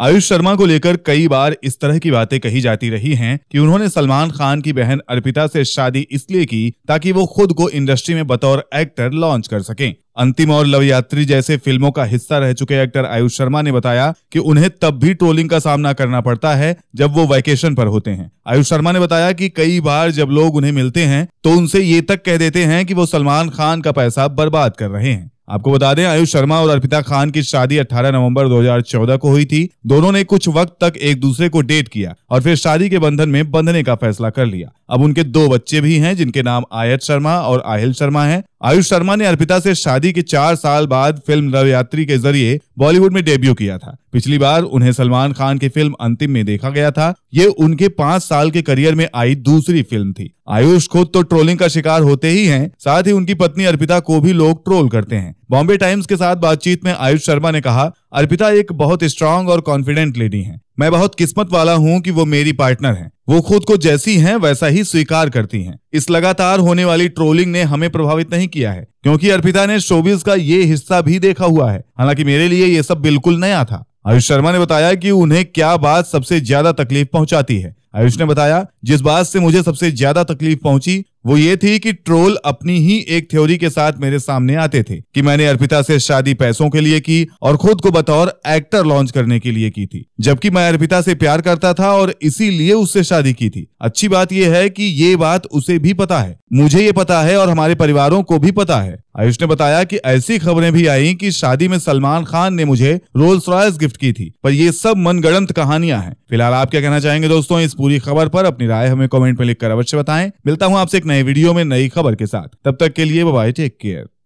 आयुष शर्मा को लेकर कई बार इस तरह की बातें कही जाती रही हैं कि उन्होंने सलमान खान की बहन अर्पिता से शादी इसलिए की ताकि वो खुद को इंडस्ट्री में बतौर एक्टर लॉन्च कर सकें अंतिम और लव यात्री जैसे फिल्मों का हिस्सा रह चुके एक्टर आयुष शर्मा ने बताया कि उन्हें तब भी ट्रोलिंग का सामना करना पड़ता है जब वो वैकेशन पर होते हैं आयुष शर्मा ने बताया कि कई बार जब लोग उन्हें मिलते हैं तो उनसे ये तक कह देते हैं कि वो सलमान खान का पैसा बर्बाद कर रहे हैं आपको बता दें आयुष शर्मा और अर्पिता खान की शादी 18 नवंबर 2014 को हुई थी दोनों ने कुछ वक्त तक एक दूसरे को डेट किया और फिर शादी के बंधन में बंधने का फैसला कर लिया अब उनके दो बच्चे भी हैं जिनके नाम आयत शर्मा और आहिल शर्मा हैं आयुष शर्मा ने अर्पिता से शादी के चार साल बाद फिल्म रवयात्री के जरिए बॉलीवुड में डेब्यू किया था पिछली बार उन्हें सलमान खान की फिल्म अंतिम में देखा गया था ये उनके पांच साल के करियर में आई दूसरी फिल्म थी आयुष खुद तो ट्रोलिंग का शिकार होते ही हैं साथ ही उनकी पत्नी अर्पिता को भी लोग ट्रोल करते हैं बॉम्बे टाइम्स के साथ बातचीत में आयुष शर्मा ने कहा अर्पिता एक बहुत स्ट्रांग और कॉन्फिडेंट लेडी हैं मैं बहुत किस्मत वाला हूँ कि वो मेरी पार्टनर हैं। वो खुद को जैसी हैं वैसा ही स्वीकार करती हैं। इस लगातार होने वाली ट्रोलिंग ने हमें प्रभावित नहीं किया है क्योंकि अर्पिता ने शोबिस का ये हिस्सा भी देखा हुआ है हालांकि मेरे लिए ये सब बिल्कुल नया था आयुष शर्मा ने बताया कि उन्हें क्या बात सबसे ज्यादा तकलीफ पहुंचाती है आयुष ने बताया जिस बात से मुझे सबसे ज्यादा तकलीफ पहुंची वो ये थी कि ट्रोल अपनी ही एक थ्योरी के साथ मेरे सामने आते थे कि मैंने अर्पिता से शादी पैसों के लिए की और खुद को बतौर एक्टर लॉन्च करने के लिए की थी जबकि मैं अर्पिता से प्यार करता था और इसीलिए उससे शादी की थी अच्छी बात यह है कि ये बात उसे भी पता है मुझे ये पता है और हमारे परिवारों को भी पता है आयुष ने बताया कि ऐसी खबरें भी आई कि शादी में सलमान खान ने मुझे रोल्स रॉयस गिफ्ट की थी पर ये सब मनगढ़ंत कहानियां हैं फिलहाल आप क्या कहना चाहेंगे दोस्तों इस पूरी खबर पर अपनी राय हमें कमेंट में लिखकर अवश्य बताएं मिलता हूं आपसे एक नए वीडियो में नई खबर के साथ तब तक के लिए बाय टेक केयर